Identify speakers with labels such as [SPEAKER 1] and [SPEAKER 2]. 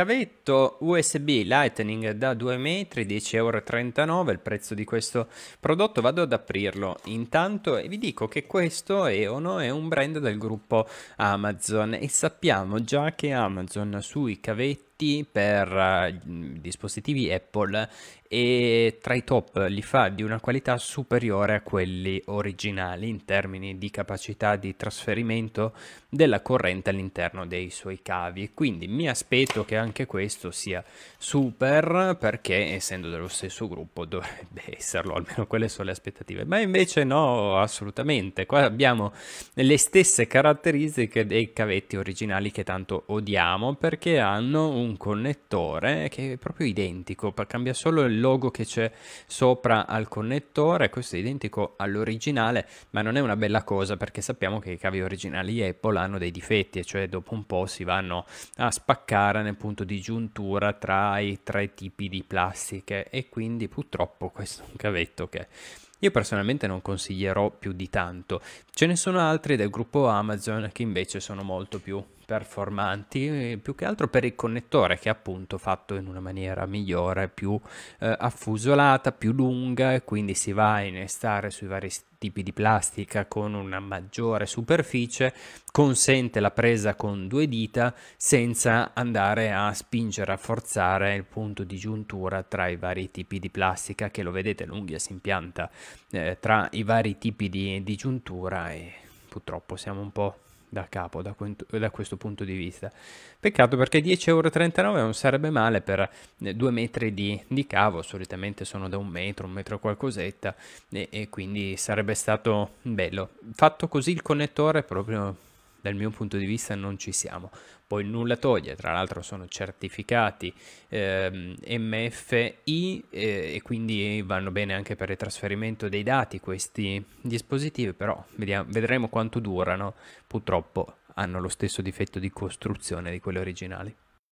[SPEAKER 1] Cavetto USB Lightning da 2 metri, 10,39€ il prezzo di questo prodotto, vado ad aprirlo intanto e vi dico che questo Eono è un brand del gruppo Amazon e sappiamo già che Amazon sui cavetti avanti per mhmm, dispositivi Apple e tra i top li fa di una qualità superiore a quelli originali in termini di capacità di trasferimento della corrente all'interno dei suoi cavi. Quindi mi aspetto che anche questo sia super perché essendo dello stesso gruppo dovrebbe esserlo, almeno quelle sono le aspettative. Ma invece no, assolutamente. Qua abbiamo le stesse caratteristiche dei cavetti originali che tanto odiamo perché hanno un un connettore che è proprio identico, cambia solo il logo che c'è sopra al connettore, questo è identico all'originale, ma non è una bella cosa perché sappiamo che i cavi originali Apple hanno dei difetti, e cioè dopo un po' si vanno a spaccare nel punto di giuntura tra i tre tipi di plastiche e quindi purtroppo questo è un cavetto che io personalmente non consiglierò più di tanto, ce ne sono altri del gruppo Amazon che invece sono molto più performanti, più che altro per il connettore che è appunto fatto in una maniera migliore, più eh, affusolata, più lunga e quindi si va a innestare sui vari tipi di plastica con una maggiore superficie consente la presa con due dita senza andare a spingere a forzare il punto di giuntura tra i vari tipi di plastica che lo vedete l'unghia si impianta eh, tra i vari tipi di, di giuntura e purtroppo siamo un po' da capo da, da, questo punto di vista. Peccato perché 10,39 euro non sarebbe male per eh, due metri di, di, cavo, solitamente sono da un metro, un metro qualcosetta e, e quindi sarebbe stato bello. Fatto così il connettore proprio dal mio punto di vista non ci siamo. Poi nulla toglie, tra l'altro sono certificati eh, MFI eh, e quindi vanno bene anche per il trasferimento dei dati questi dispositivi, però vediamo, vedremo quanto durano, purtroppo hanno lo stesso difetto di costruzione di quelli originali.